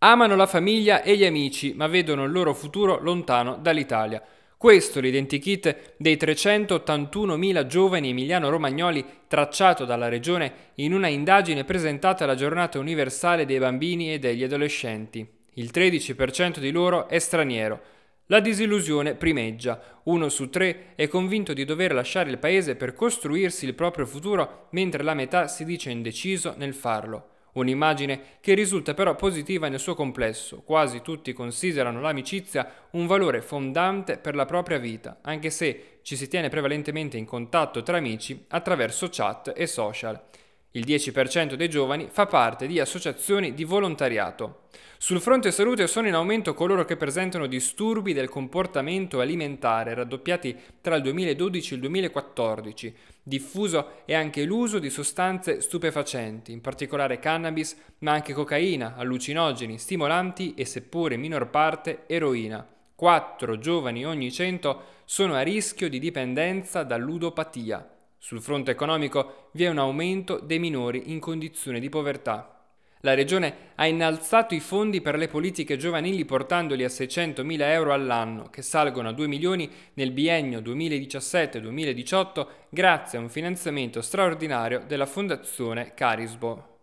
Amano la famiglia e gli amici, ma vedono il loro futuro lontano dall'Italia. Questo l'identikit dei 381.000 giovani emiliano-romagnoli tracciato dalla Regione in una indagine presentata alla Giornata Universale dei Bambini e degli Adolescenti. Il 13% di loro è straniero. La disillusione primeggia. Uno su tre è convinto di dover lasciare il paese per costruirsi il proprio futuro, mentre la metà si dice indeciso nel farlo. Un'immagine che risulta però positiva nel suo complesso, quasi tutti considerano l'amicizia un valore fondante per la propria vita, anche se ci si tiene prevalentemente in contatto tra amici attraverso chat e social. Il 10% dei giovani fa parte di associazioni di volontariato. Sul fronte salute sono in aumento coloro che presentano disturbi del comportamento alimentare, raddoppiati tra il 2012 e il 2014. Diffuso è anche l'uso di sostanze stupefacenti, in particolare cannabis, ma anche cocaina, allucinogeni, stimolanti e, seppure in minor parte, eroina. 4 giovani ogni 100 sono a rischio di dipendenza dall'udopatia. Sul fronte economico vi è un aumento dei minori in condizione di povertà. La regione ha innalzato i fondi per le politiche giovanili portandoli a 600.000 euro all'anno, che salgono a 2 milioni nel biennio 2017-2018 grazie a un finanziamento straordinario della Fondazione Carisbo.